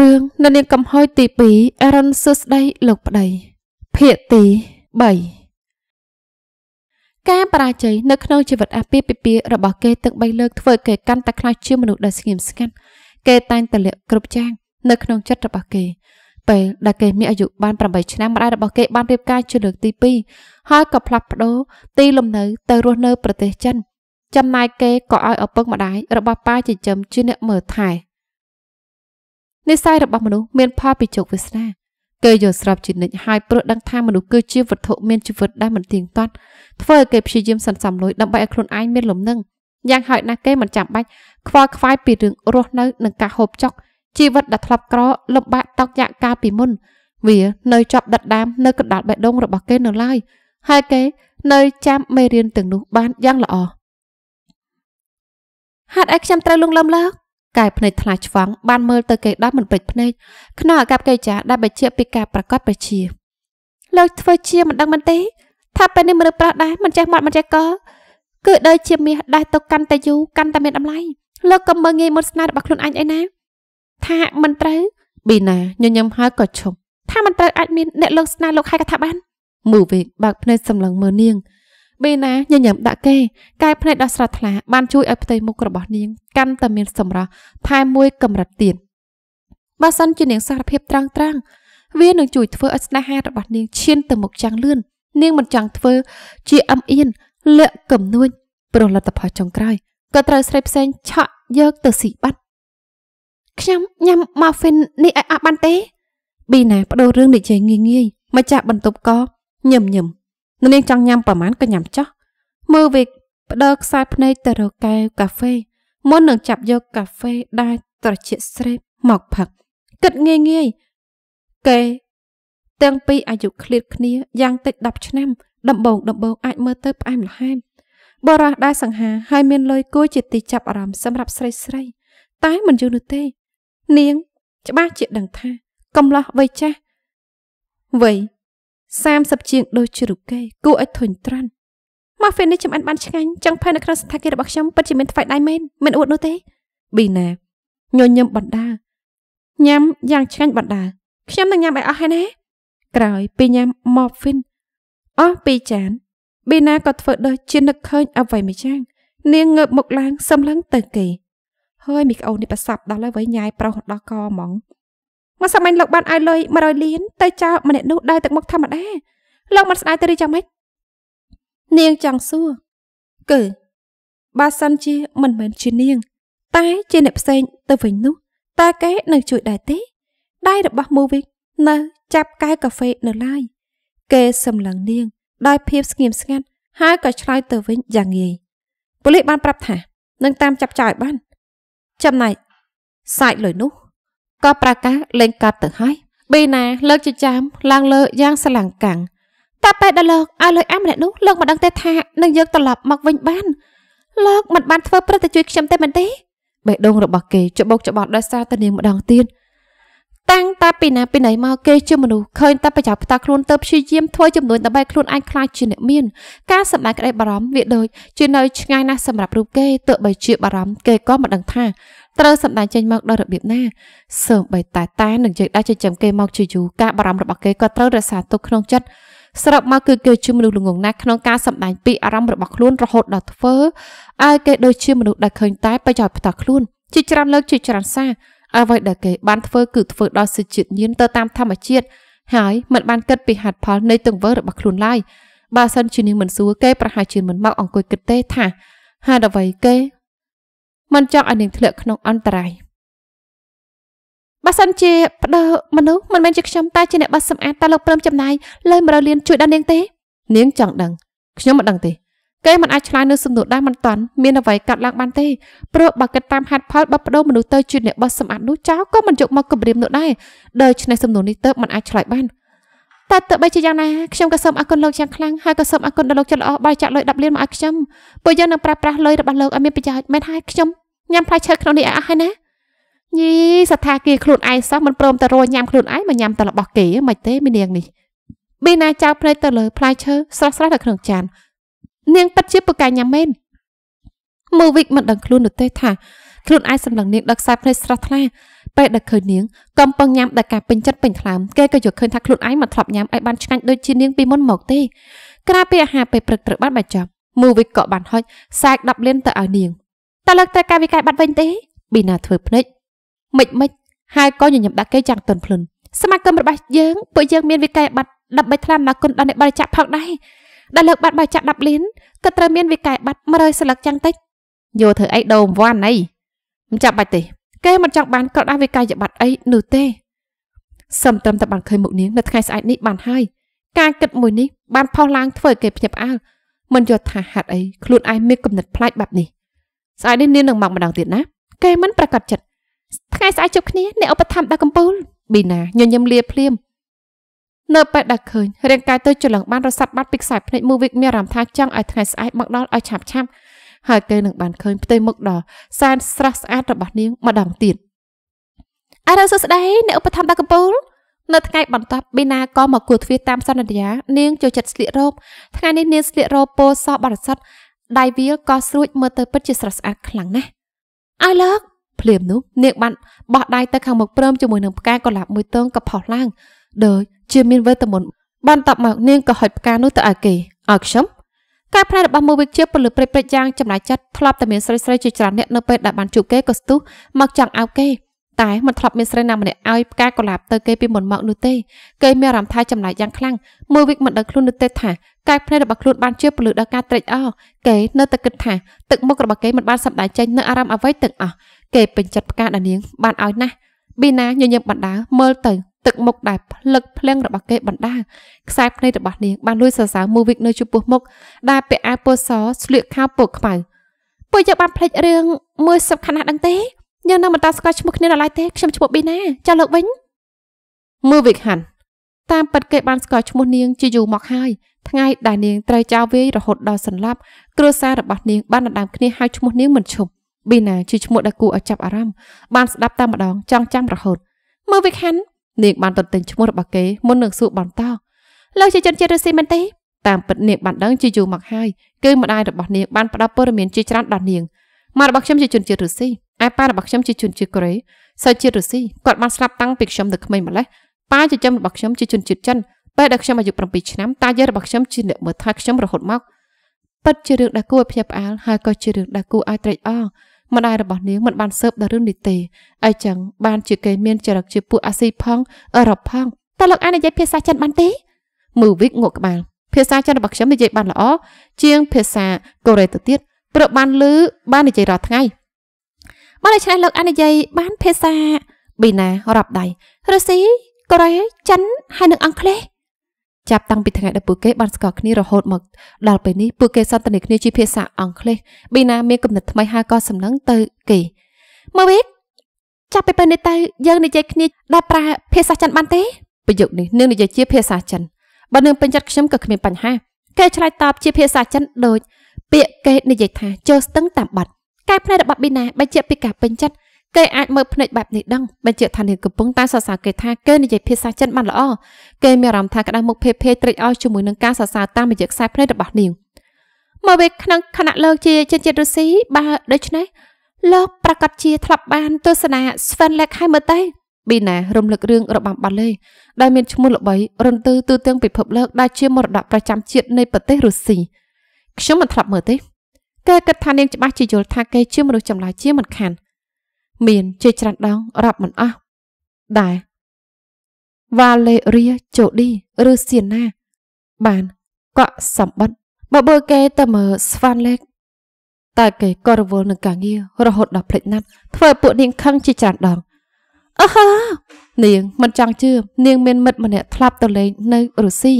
រឿងនៅនាងកំហុយទី2អរុនសួស្ដីលោកប្តីភាគទី3ការបរាជ័យនៅក្នុងជីវិតអាពាហ៍ពិពាហ៍របស់គេទឹកបីលើកធ្វើគេកាន់តែខ្លាចជាមនុស្សដែលស្ងៀមស្ងាត់គេតែងតែលាក់គ្រប់យ៉ាងនៅក្នុងចិត្តរបស់គេពេលដែលគេមានអាយុបាន8ឆ្នាំម្ដាយរបស់គេបានរៀបការជាលើកទី2ហើយក៏ផ្លាស់ប្ដូរទីលំនៅទៅរស់នៅ ប្រទេសចិនចំណាយគេក៏ឲ្យឪពុកម្ដាយរបស់ប៉ាចិញ្ចឹមជាអ្នកមើលថែ។និស័យរបស់មនុស្សមានផលពីជោគវាសនាគេយល់ស្របជានិច្ចហើយព្រោះដឹងថាមនុស្សគឺជាវត្ថុមានជីវិតដែលមិនទៀងទាត់ធ្វើឲ្យគេព្យាយាមសន្សំលុយដើម្បីឲ្យខ្លួនឯងមានលំនឹងយ៉ាងហោចណាស់គេមិនចាំបាច់ខ្វល់ខ្វាយពីរឿងរស់នៅនិងការហូបចុកជីវិតដែលធ្លាប់ក្រលំបាកតោកយ៉ាក់កាលពីមុនវានៅជាប់ដិតដាមនៅកណ្ដាលបេះដូងរបស់គេនៅឡើយហើយគេនៅចាំមេរៀនទាំងនោះបានយ៉ាងល្អហេតុអីខ្ញុំត្រូវលងលំឡើងកាយភ្នែកថ្លាឆ្វង់បានមើលទៅគេដោយមិនព្រិចភ្នែកក្នុងអាកប្បកិរិយាដែលបញ្ជាក់ពីការប្រកបប្រជាលើកធ្វើជាមិនដឹងមិនទេថាពេលនេះមនុស្សប្រុសដែរមិនចេះមាត់មិនចេះកគឺដូចជាមាសដែរទៅកាន់តែយូរកាន់តែមានតម្លៃលោកក៏មើងងាយមុតស្នេហ៍របស់ខ្លួនអញអីណាថាមិនត្រូវប៊ីណាញញឹមហើយក៏ឈប់ថាមិនត្រូវអាចមានអ្នកលោកស្នេហ៍លោកហៃកថាបានមូវេកបើកភ្នែកសម្លឹងមើលនាងបេណាញញឹមដាក់គេកែភ្នែកដ៏ស្រស់ថ្លា បានជួយឲ្យផ្ទៃមុខរបស់នាងកាន់តែមានសម្រស់ថែមមួយកម្រិតទៀតបើសិនជានាងសារភាពត្រង់ត្រង់វានឹងជួយធ្វើឲ្យស្នេហារបស់នាងឈានទៅមុខយ៉ាងលឿននាងមិនចង់ធ្វើជាអឹមអៀនលាក់កំនួនព្រោះលទ្ធផលចុងក្រោយក៏ត្រូវស្រីផ្សេងឆក់យកទៅស៊ីបាត់ខ្ញុំញ៉ាំម៉ាហ្វិននេះឲ្យអស់បានទេប៊ីណាបដូររឿងនិយាយងាយងាយម្ចាស់បន្ទប់ក៏ញឹមញឹមនៅនាងចង់ញ៉ាំប្រមាណក៏ញ៉ាំចោះមើលវាផ្ដិលខ្សែភ្នែកទៅរកកែវកាហ្វេមុននឹងចាប់យកកាហ្វេដែលត្រជាក់ស្រេបមកផឹកគិតងាយងាយគេទាំងពីរអាយុឃ្លាតគ្នាយ៉ាងតិច10ឆ្នាំ ដំបងដំបងអាចមើលទៅផ្អែមល្ហែមបរោះដែលសង្ហាហើយមានលុយគួរជាទីចាប់អារម្មណ៍សម្រាប់ស្រីស្រី តែមិនយូរនោះទេ នាង ច្បាស់ជាដឹងថាកំឡោះវ័យចាស់វ័យ30ជាងដូចជ្រុកគេគួរឲ្យធុញទ្រាន់ម៉ាហ្វីននេះចំអិនបានឆ្ងាញ់ចង់ផែនៅក្នុងសន្តាគាររបស់ខ្ញុំពិតជាមានថ្លៃដៃមែនមិនអួតនោះទេប៊ីណាញញឹមបណ្ដាញ៉ាំយ៉ាងឆ្ងាញ់បណ្ដាខ្ញុំនឹងញ៉ាំឲ្យអស់ហើយណាក្រោយពេលញ៉ាំម៉ាហ្វីនអស់ពីរចានប៊ីណាក៏ធ្វើដូចជានឹកឃើញអ្វីមួយយ៉ាងនាងងើបមុខឡើងសំឡឹងទៅគេហើយមីក្អូននេះប្រសាប់ដល់ហើយវិញញ៉ាយ ប្រុសដល់កហ្មងមកសាមញ្ញលោកបានឲ្យលុយ100លានទៅចោលម្នាក់នោះដោយទឹកមុខធម្មតាលោកមិនស្ដាយទៅឬយ៉ាងម៉េចនាងចង់សួរគឺបើសិនជាមិនមែនជានាង តែ ជាអ្នកផ្សេងទៅវិញនោះតើគេនៅជួយដែរទេដៃរបស់ Movie នៅចាប់កែវកាហ្វេនៅឡើយគេសម្លឹងនាងដោយភាព ស្ងៀមស្ងាត់ហើយក៏ឆ្លើយទៅវិញយ៉ាងងាយប៉ូលីសបាន ប្រាប់ថានឹងតាមចាប់ចោលឲ្យបានចំណែកសាច់លុយនោះក៏ប្រកាសលែងកាត់ទៅហើយបេណាលើកចិញ្ចាមឡើងលើយ៉ាងស្លាំងកាំងតែពេលដែលលោកឲ្យលុយអាម្នាក់នោះលោកមិនដឹងទេថានឹងយកត្រឡប់មកវិញបានលោកមិនបានធ្វើព្រឹត្តិជួយខ្ញុំទេមែនទេបេះដូងរបស់គេច្បុកច្បល់ដោយសារតែនាងម្ដងទៀតតាំងតែពីណាពីណីមកគេជាមនុស្សឃើញតែប្រយោជន៍ផ្ទាល់ខ្លួនទៅព្យាយាមធ្វើចំនួនដើម្បីខ្លួនអាចខ្លាចជាអ្នកមានការសម្ដែងក្តីបារម្ភវាដូចជានៅឆ្ងាយណាស់សម្រាប់រូបគេទើបបីជាបារម្ភគេក៏មិនដឹងថាត្រូវសម្ដែងចេញមកដោយរបៀបណាសូម្បីតែតានឹងយើងដែរចិញ្ចឹមគេមកជាយូរការបារម្ភរបស់គេក៏ត្រូវរក្សាទុកក្នុងចិត្តសរុបមកគឺគេជាមនុស្សល្ងងណាស់ក្នុងការសម្ដែងពីអារម្មណ៍របស់ខ្លួនរហូតដល់ធ្វើឲ្យគេដូចជាមនុស្សដែលឃើញតែប្រយោជន៍ផ្ទាល់ខ្លួន ជាច្រើនលើកជាច្រើនសារអ្វីដែលគេបានធ្វើគឺធ្វើដោយសេចក្តីញៀនទៅតាមធម្មជាតិហើយមិនបានគិតពីហេតុផលនៃទង្វើរបស់ខ្លួនឡើយបើសិនជានាងមិនសួរគេប្រហែលជាមិនមកអង្គុយគិតទេថាហេតុអ្វីគេមិនចង់ឲ្យនាងធ្លាក់ក្នុងអន្តរាយបើសិនជាប្តើមនុស្សមិនមែនជាខ្ញុំតែជាអ្នកបោះសម្អាតតែលោកព្រមចំណាយលើ100លានជួយដល់នាងទេនាងចង់ដឹងខ្ញុំមិនដឹងទេគេមិនអាចឆ្លើយនៅសំណួរដែរមិនតាន់មានអ្វីកាត់ឡើងបានទេព្រោះបើគិតតាមហេតុផលបបដោមនុស្សទៅជាអ្នកបោះសម្អាតនោះចោលក៏មិនយកមកគម្រាមនោះដែរដូច្នេះសំណួរនេះទៅមិនអាចឆ្លើយបានតែទោះបីជាយ៉ាងណាខ្ញុំក៏សូមអរគុណលោកយ៉ាងខ្លាំងហើយក៏សូមអរគុណដល់លោកចិត្តល្អបាយចាក់លុយ10លានមកឲ្យខ្ញុំពួកយើងនឹងប្រើប្រាស់លុយរបស់លោកឲ្យមានប្រយោជន៍មែនហើយខ្ញុំញ៉ាំផ្លែឈើក្នុងនេះឲ្យអស់ហើយណាយីសថាគារខ្លួនឯងសោះមិនព្រមតែរញ៉ាំខ្លួនឯងមកញ៉ាំតែរបស់គេមិនទេមាននាងនេះប៊ីណាចោលភ្នែកទៅលើផ្លែឈើស្រស់ស្រស់នៅក្នុងចាននាងពិតជាពូកែញ៉ាំមែនមើលវិកមិនដឹងខ្លួននោះទេថាខ្លួនអាចសម្លឹងនាងដឹកខ្សែភ្នែកស្រស់ថ្លាពេលដែលឃើញនាងកំពុងញ៉ាំដឹកការពេញចិត្តពេញថ្លើមគេក៏យល់ឃើញថាខ្លួនឯងមិនធ្លាប់ញ៉ាំឲ្យបានឆ្ងាញ់ដូចជានាងពីមុនមកទេក្រៅពីអាហារពេលព្រឹកត្រូវបានបញ្ចប់មូវិកក៏បានហុចសែក10លានទៅឲ្យនាងតើលើកទៅការវិកែបាត់វិញទេប៊ីណាធ្វើភ្នែកមិនមិនហើយក៏ញញឹមដាក់គេយ៉ាងទន់ភ្លន់សមាគមរបស់យើងពួកយើងមានវិកែបាត់ដើម្បីថ្លំណាគុណដល់អ្នកបរិច្ចាគផងដែរដែលលើកបាត់បើចាក់10លានក៏ត្រូវមានវិកែបាត់100សន្លឹកចឹងតិចយកធ្វើអីដូរវ៉ាន់អីមិនចាប់បាច់ទេគេមិនចង់បានក្រដាស់វិកែយប័ត្រអីនោះទេ សំត្រឹមតែបានឃើញមុខនាងនៅថ្ងៃស្អែកនេះបានហើយការគិតមួយនេះបានផុសឡើងធ្វើឲ្យគេភ្ញាក់ផ្អើលមិនយល់ថាហេតុអីខ្លួនឯងមានគំនិតផ្លាច់បែបនេះស្អែកនេះនាងនឹងមកម្ដងទៀតណាគេមិនប្រកាសចិត្តថ្ងៃស្អែកជប់គ្នាអ្នកឧបត្ថម្ភដល់កំពូលប៊ីណាញញឹមលាភ្លាមនៅពេលដែលឃើញរាងកាយទៅចលឹងបានរសាត់បាត់ពីខ្សែភ្នែកមួយវិកមានអារម្មណ៍ថាចង់ឲ្យថ្ងៃស្អែកមកដល់ឲ្យឆាប់ឆាប់ហើយគេនឹងបានឃើញផ្ទៃមុខដ៏សែនស្រស់ស្អាតរបស់នាងម្ដងទៀតអរសស្ដីអ្នកឧបត្ថម្ភតាកំពូលនៅថ្ងៃបន្ទាប់ប៊ីណាក៏មកគួរទ្វារតាមសន្យានាងចូលចិត្តស្លៀករ៉ូបថ្ងៃនេះនាងស្លៀករ៉ូបពណ៌សបរិសុទ្ធដៃវាលក៏ស្រួចមើលទៅពិតជាស្រស់ស្អាតខ្លាំងណាស់អើលោកភ្លាមនោះនាងបានបោះដៃទៅខាងមុខព្រមជាមួយនឹងផ្កាកុលាបមួយទងក៏ផុសឡើងដូចជាមានវេទមន្តបានតបមកនាងក៏ហុចផ្កានោះទៅឲ្យគេឲ្យខ្ញុំការផ្នែករបស់មួយវិជ្ជាពលិប្រិចប្រិចយ៉ាងចំណាយចិត្តធ្លាប់តែមានស្រីស្រីជាច្រើនអ្នកនៅពេលដែលបានជួបគេក៏ស្ទុះមកចង់អោបគេតែមិនធ្លាប់មានស្រីណាម្នាក់ឲ្យផ្កាកុលាបទៅគេពីមុនមកនោះទេគេមានអារម្មណ៍ថាចំណាយយ៉ាងខ្លាំងមួយវិកមិនដឹងខ្លួននោះទេថាកាយភ្នែករបស់ខ្លួនបានជាពលិដល់ការត្រេកអរគេនៅតែគិតថាទឹកមុខរបស់គេមិនបានសម្ដែងចេញនៅអារម្មណ៍អ្វីទាំងអស់គេពេញចិត្តផ្កាដែលនាងបានឲ្យណាស់ប៊ីណាញញឹមបណ្ដាមើលទៅទឹកមុខដែលផ្លឹកផ្លាំងរបស់គេបណ្ដាខ្សែភ្នែករបស់នាងបានលួចសរសើរមូវិកនៅចំពោះមុខដែលពាក់អាវពណ៌សស្លៀកខោពណ៌ខ្មៅពួកយើងបានភ្លេចរឿងមួយសំខាន់ណាស់ដឹងទេយើងនៅមិនតាស្គាល់ឈ្មោះគ្នាដល់ឡើយទេខ្ញុំឈ្មោះប៊ីណាចុះលោកវិញមូវិកហាន់តាមពិតគេបានស្គាល់ឈ្មោះនាងជាយូរមកហើយថ្ងៃដែលនាងត្រូវចោលវាយរហូតដល់សន្លប់គ្រួសាររបស់នាងបានដណ្ដើមគ្នាហៅឈ្មោះនាងមិនឈប់ប៊ីណាជាឈ្មោះដែលគួរឲ្យចាប់អារម្មណ៍បានស្ដាប់តែម្ដងចង់ចាំរហូតមើលវាខាន់នាងបានទន្ទឹងឈ្មោះរបស់គេមុននឹងសួរបន្តលោកជាជនជាតិរុស្ស៊ីមែនទេតាមពិតនាងបានដឹងជាយូរមកហើយគឺម្ដាយរបស់នាងបានផ្ដល់ព័ត៌មានជាច្រើនដល់នាងម៉ែរបស់ខ្ញុំជាជនជាតិរុស្ស៊ីឯប៉ារបស់ខ្ញុំជាជនជាតិកូរ៉េសូវជាតិរុស្ស៊ីគាត់បានស្លាប់តាំងពីខ្ញុំនៅក្មេងម្ល៉េះប៉ាចិញ្ចឹមរបស់ខ្ញុំជាជនជាតិចិនពេលដែលខ្ញុំអាយុ7ឆ្នាំតាយាយរបស់ខ្ញុំជាអ្នកមើលថែខ្ញុំរហូតមកពិតជារឿងដែលគួរឲ្យភ្ញាក់ផ្អើលហើយក៏ជារឿងដែលគួរឲ្យត្រេកអរម្ដាយរបស់នាងមិនបានស៊ើបដល់រឿងនេះទេអីចឹងបានជាគេមានចរិតជាពួកអាស៊ីផងអឺរ៉ុបផងតើលោកអាចនិយាយភាសាចិនបានទេមឺវិកងក់ក្បាលភាសាចិនរបស់ខ្ញុំនិយាយបានល្អជាងភាសាកូរ៉េទៅទៀតព្រោះបានលឺបាននិយាយរាល់ថ្ងៃបានដូច្នេះលោកអាចនិយាយបាន ភាសាប៊ីណារ៉ាប់ដៃរុស្ស៊ីកូរ៉េចិនហើយនិងអង់គ្លេសចាប់តាំងពីថ្ងៃដែលពួកគេបានស្គាល់គ្នារហូតមកដល់ពេលនេះពួកគេសន្ទនាគ្នាជាភាសាអង់គ្លេសប៊ីណាមានគំនិតថ្មីហើយក៏សម្លឹងទៅគេមើលវិញចាប់ពីពេលនេះតើយើងនិយាយគ្នាដែលប្រើភាសាចិនបានទេប្រយោគនេះនឹងនិយាយជាភាសាចិនបើនឹងពេញចិត្តខ្ញុំក៏គ្មានបញ្ហាគេឆ្លើយតបជាភាសាចិនដូចពាក្យគេនិយាយថាជើស្ទឹងតាមបាត់កែផ្នែករបស់ប៊ីណាបញ្ជាក់ពីការពេញចិត្តគេអាចមើលភ្នែកបែបនេះដឹងបញ្ជាក់ថានាងកំពុងតែសរសើរគេថាគេនិយាយភាសាចិនបានល្អគេមានអារម្មណ៍ថាក្តៅមុខភេភេត្រេកអរជាមួយនឹងការសរសើរតាមរយៈខ្សែភ្នែករបស់នាងមកវេក្នុងខណៈលោកជាជនជាតិរុស្ស៊ីបើដូច្នេះលោកប្រកាសជាធ្លាប់បានទស្សនា Sven Lake ហើយមើលទៅប៊ីណារំលឹករឿងរបាំបាល់លេដែលមានឈ្មោះល្បីរន្ទឺទូទាំងពិភពលោកដែលជាមរតកប្រចាំជាតិនៃប្រទេសរុស្ស៊ីខ្ញុំមិនធ្លាប់មើលទេគេគិតថានាងច្បាស់ជាយល់ថាគេជាមនុស្សចម្លែកជាមិនខានមានជាច្រើនដងរាប់មិនអស់ដែលវ៉ាឡេរីចូឌីឬសៀណា បានកក់សម្បត្តិបើបើគេទៅមើលស្វានលេក តែគេក៏រវល់នឹងការងាររហូតដល់ភ្លេចណាត់ធ្វើពួកនាងខឹងជាច្រើនដងអើហានាងមិនចង់ជឿនាងមានមិត្តម្នាក់ធ្លាប់ទៅលេងនៅរុស្ស៊ី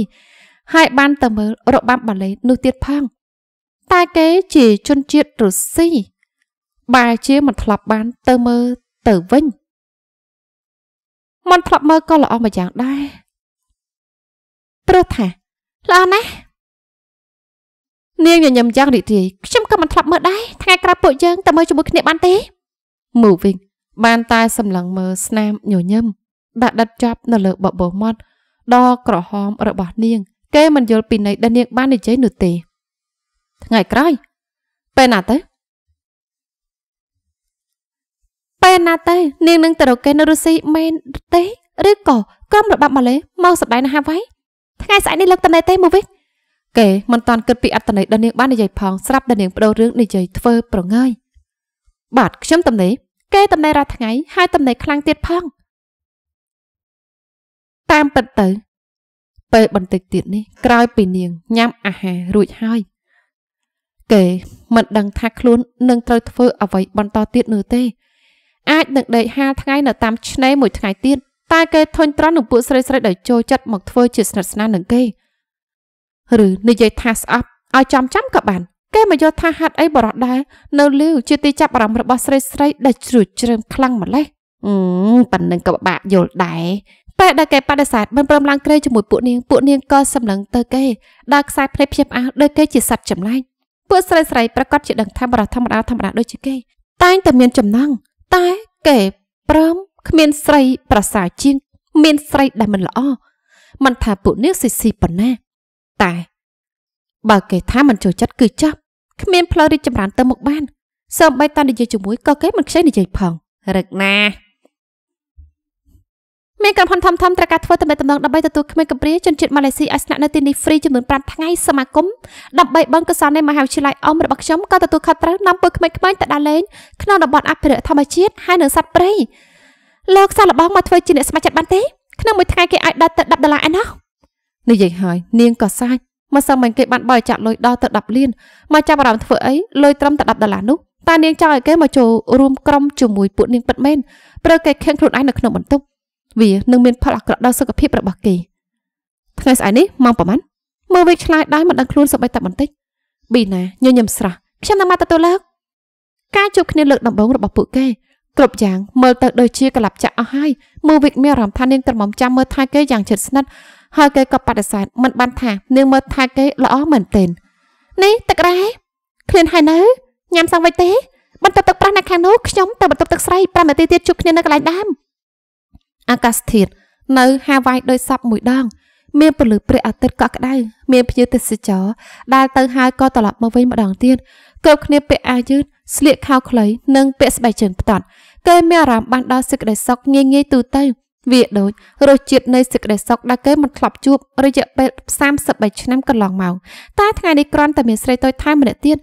ហើយបានទៅមើលរបាំបាលេនោះទៀតផងតែគេជាជនជាតិរុស្ស៊ីបែរជាមិនធ្លាប់បានទៅមើលទៅវិញមិនធ្លាប់មើលក៏ល្អមួយយ៉ាងដែរព្រោះថាល្អណាស់នាងញញឹមយ៉ាងរីករាយខ្ញុំក៏មិនធ្លាប់មើលដែរថ្ងៃក្រោយពួកយើងទៅមើលជាមួយគ្នាបានទេមូវិញបានតែ សម្លឹងមើលស្នាមញញឹមដាក់ដិតចប់នៅលើបបោមាត់ដ៏ក្រហមរបស់នាងគេមិនយល់ពីន័យដែលនាងបាននិយាយនោះទេ ថ្ងៃក្រោយ ពេលណាទៅពេលណាទៅនាងនឹងទៅរកគេនៅរុស្ស៊ីមែនទេឬក៏ក្រុមរបាំម៉ាឡេមកសម្ដែងនៅហាវ៉ៃថ្ងៃស្អែកនេះលើកតនេទេមួយវិញគេមិនតាន់គិតពីអត្តន័យដល់នាងបាននិយាយផងស្រាប់ដល់នាងបដូររឿងនិយាយធ្វើប្រងើយបាទខ្ញុំតំណេគេតំណេរាល់ថ្ងៃហើយតំណេខ្លាំងទៀតផងតាមពិតទៅពេលបន្តិចទៀតនេះ ក្រោយពីនាងញ៉ាំអាហាររួចហើយគេមិនដឹងថាខ្លួននឹងត្រូវធ្វើអ្វីបន្តទៀតនោះទេអាចនឹងដេកហាលថ្ងៃនៅតាមឆ្នេរមួយថ្ងៃទៀតតែគេធុញទ្រាន់នឹងពួកស្រីស្រីដែលចូលចិត្តមកធ្វើជាស្និទ្ធស្នាលនឹងគេឬនិយាយថាស្អប់ឲ្យចំចាំក៏បាន គេមកយកថាហាត់អីបរោះដែរនៅលីវជាទីចាប់អារម្មណ៍របស់ស្រីស្រីដែលជ្រួតជ្រើមខ្លាំងម្ល៉េះអឺប៉ណ្ណឹងក៏បាក់យល់ដែរពេលដែលគេបដិសេធមិនព្រមឡើងក្រេជាមួយពួកនាងពួកនាងក៏សម្លឹងទៅគេដើរខ្សែភ្នែកភ្ញាក់ផ្អើលដូចគេជាសត្វចម្លែកពួកស្រីស្រីប្រកាសជាដឹងថាបរោះធម្មតាធម្មតាដូចជាគេតែងតែមានចំណងតែកែប្រមគ្មានស្រីប្រសើរជាង មានស្រីដែលមិនល្អមិនថាពួកនាងស៊ីស៊ីប៉ុណ្ណា តែ បើគេថាមិនចូលចិត្តគឺចាប់គ្មានផ្លូវរីកចម្រើនទៅមុខបានសម្បីតានិយាយជាមួយក៏គេមិនខ្ចីនិយាយផងរឹកណាមានក្រុមហ៊ុនធំៗត្រូវការធ្វើទំនាក់ទំនងដើម្បីទទួលក្មេងកំព្រាជនជាតិម៉ាឡេស៊ីឲ្យស្នាក់នៅទីនេះហ្វ្រីចំនួន5ថ្ងៃសមាគមដើម្បីបឹងកុសលនៃមហាវិទ្យាល័យអមរបស់ខ្ញុំក៏ទទួលខុសត្រូវនាំពលក្មេងៗទៅដើរលេងក្នុងតំបន់អភិរក្សធម្មជាតិហើយនៅសត្វព្រៃលោកសាឡបងមកធ្វើជាអ្នកស្ម័គ្រចិត្តបានទេក្នុងមួយថ្ងៃគេឲ្យដល់ទៅ10ដុល្លារឯណោះនិយាយហើយនាងក៏សាច់មកសឹងមិនគេបានបរិច្ចាគលុយដល់ទៅ10លានមកចាប់អារម្មណ៍ធ្វើអីលុយត្រឹមតែ10ដុល្លារនោះតានាងចង់ឲ្យគេមកចូលរួមក្រុមជាមួយពួកនាងពិតមែនព្រោះគេខឹងខ្លួនឯងនៅក្នុងបន្ទប់វានឹងមានផលអាក្រក់ដល់សុខភាពរបស់គេថ្ងៃស្អែកនេះម៉ោងប្រហែលមើលវេឆ្លាយដោយមិនដឹងខ្លួនសម្បីតែបន្តិចប៊ីណាញញឹមស្រស់ខ្ញុំនៅមកទទួលលើកការជួបគ្នាលើកដំបូងរបស់ពួកគេគ្រប់យ៉ាងមើលទៅដូចជាកលាប់ចាក់អស់ហើយមើលវិកមានអារម្មណ៍ថានាងក្រមុំចាំមើលថែគេយ៉ាងជិតស្និទ្ធហើយគេក៏បដិសេធមិនបានថានាងមើលថែគេល្អមែនទែននេះទឹករ៉ែឃ្លានហើយនៅញ៉ាំសង្វេចទេបន្ទប់ទឹកប្រាស់នៅខាងនោះខ្ញុំទៅបន្ទប់ទឹកស្រី5នាទីទៀតជួបគ្នានៅកន្លែងដើមអាកាសធាតុនៅហាវ៉ៃដោយសັບមួយដង មានពន្លឺព្រះអាទិត្យកក់ក្ដៅមានភ្ញៀវទេសចរដែលទៅហើយក៏ត្រឡប់មកវិញម្ដងទៀតគ្រប់គ្នាពាក់អាវយឺតស្លៀកខោខ្លីនិង ពាក់ស្បែកជើងផ្ទាត់គេមានអារម្មណ៍បានដល់សេចក្តីសុខងាយងាយទូទៅវាដូចរសជាតិនៃសេចក្តីសុខដែលគេមិនធ្លាប់ជួប រយៈពេល33ឆ្នាំកន្លងមកតែថ្ងៃនេះគ្រាន់តែមានស្រីតូចថែមម្នាក់ទៀត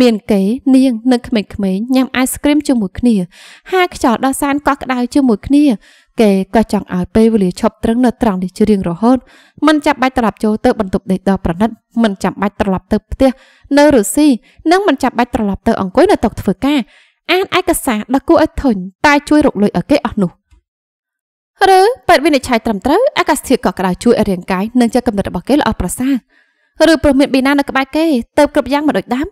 មានគេនាងនិងក្មេងៗញ៉ាំអាយស្គ្រីមជាមួយគ្នា ហាខ្យល់ដ៏សែនកក់ក្ដៅជាមួយគ្នាគេក៏ចង់ឲ្យពេលវេលាឈប់ត្រឹងនៅត្រង់នេះជារៀងរហូតមិនចាំបាច់ត្រឡប់ចូលទៅ បន្ទប់ដេកដ៏ប្រណិតមិនចាំបាច់ត្រឡប់ទៅផ្ទះនៅរុស្ស៊ីនិងមិនចាំបាច់ត្រឡប់ទៅអង្គុយនៅតុធ្វើការអានឯកសារដ៏គួរឲ្យធុញតែជួយរកលុយឲ្យគេអស់នោះឬពេទ្យវិនិច្ឆ័យត្រឹមត្រូវអាកាសធាតុក៏ក្តៅជួយឲ្យរាងកាយនិងចិត្តគំនិតរបស់គេល្អប្រសើរឬព្រោះមានប៊ីណានៅក្បែរគេទៅគ្រប់យ៉ាងមិនដូចដើម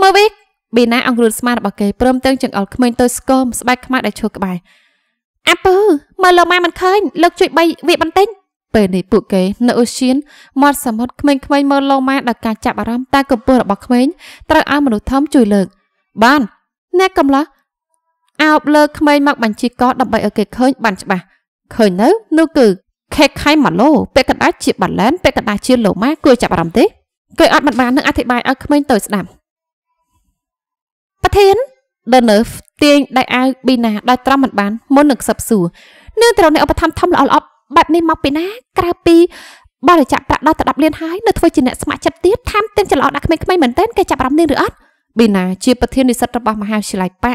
មើលវិញប៊ីណាអង្រួនស្មាររបស់គេព្រមទាំងចង្អុលក្មេងតូចស្គមស្បែកខ្មៅដែលឈឺក្បែរអាពឺមើលលោកម៉ែមិនឃើញលោកជួយបីវាបន្តិចពេលនេះពួកគេ នៅអូសៀនមាត់សមុទ្រក្មេងៗមើលលោកម៉ែដោយការចាប់អារម្មណ៍តែកំពស់របស់ក្មេងត្រូវឲ្យមនុស្សធំជួយលើកបាន អ្នកកំឡោះអោបលើក្មេងមកបញ្ជាកដើម្បីឲ្យគេឃើញបានច្បាស់ឃើញនៅនោះគឺ ខេខៃម៉ាឡូពេលកណ្ដាលជាបាឡែនពេលកណ្ដាលជាលោកម៉ែគួរចាប់អារម្មណ៍ទេគេអត់បាននឹងអធិប្បាយឲ្យក្មេងទៅស្ដាប់ប្រធាន Deneuve ទាញដៃអាវប៊ីណាដោយត្រាំមិនបានមុននឹងខ្សឹបសួរនាងត្រូវអ្នកឧបត្ថម្ភធំល្អល្អបែបនេះមក ពីណាក្រៅពីបរិច្ចាគប្រាក់ដល់ទៅ10លានហើយនៅធ្វើជាអ្នកស្ម័គ្រចិត្តទៀតថែមទាំងចន្លោះដាក់ក្មេងៗមែនទែនគេចាប់អារម្មណ៍នាងឬអត់ប៊ីណាជាប្រធាននិស្សិតរបស់មហាវិទ្យាល័យប៉ា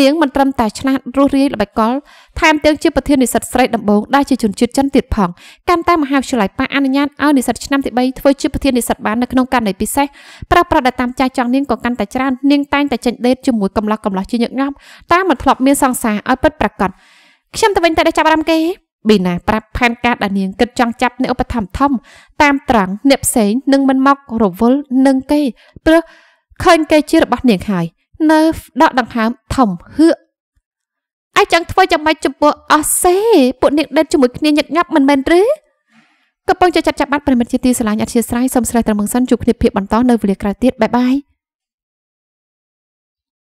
នាងមិនត្រឹមតែឆ្លាតរស់រាយល្បិចកលថែមទាំងជាប្រធាននិស្សិតស្រីដំបងដែលជាជនជាតិចិនទៀតផងកាន់តែមហាវិទ្យាល័យប៉ាអនុញ្ញាតឲ្យនិស្សិតឆ្នាំទី3ធ្វើជាប្រធាននិស្សិតបាននៅក្នុងករណីពិសេសប្រើប្រាស់ដែលតាមចាស់ចង់នាងក៏កាន់តែច្រើននាងតែងតែចេញដេតជាមួយកំឡោះកំឡោះជាញឹកញាប់តាមមិនធ្លាប់មានសង្សារឲ្យពិតប្រាកដខ្ញុំទៅវិញតែចាប់អារម្មណ៍គេប៊ីណាប្រាប់ផែនការដែលនាងគិតចង់ចាប់អ្នកឧបត្ថម្ភធំតាមត្រង់អ្នកផ្សេងនឹងមិនមករវល់នឹងគេព្រោះឃើញគេជារបស់នាងហើយ។នៅដកដង្ហើមធំហឿកអាយចង់ធ្វើយ៉ាងម៉េចចំពោះអស់សេពួកនាងដេតជាមួយគ្នាញឹកញាប់មិនមែនទេកំពុងចាត់ចាត់បាត់ប្រិមិត្តជាទីស្រឡាញ់អធិស្ស្រ័យសូមស្រេះត្រឹមងសិនជួបគ្នាភាពបន្តនៅវេលាក្រោយទៀតបាយបាយ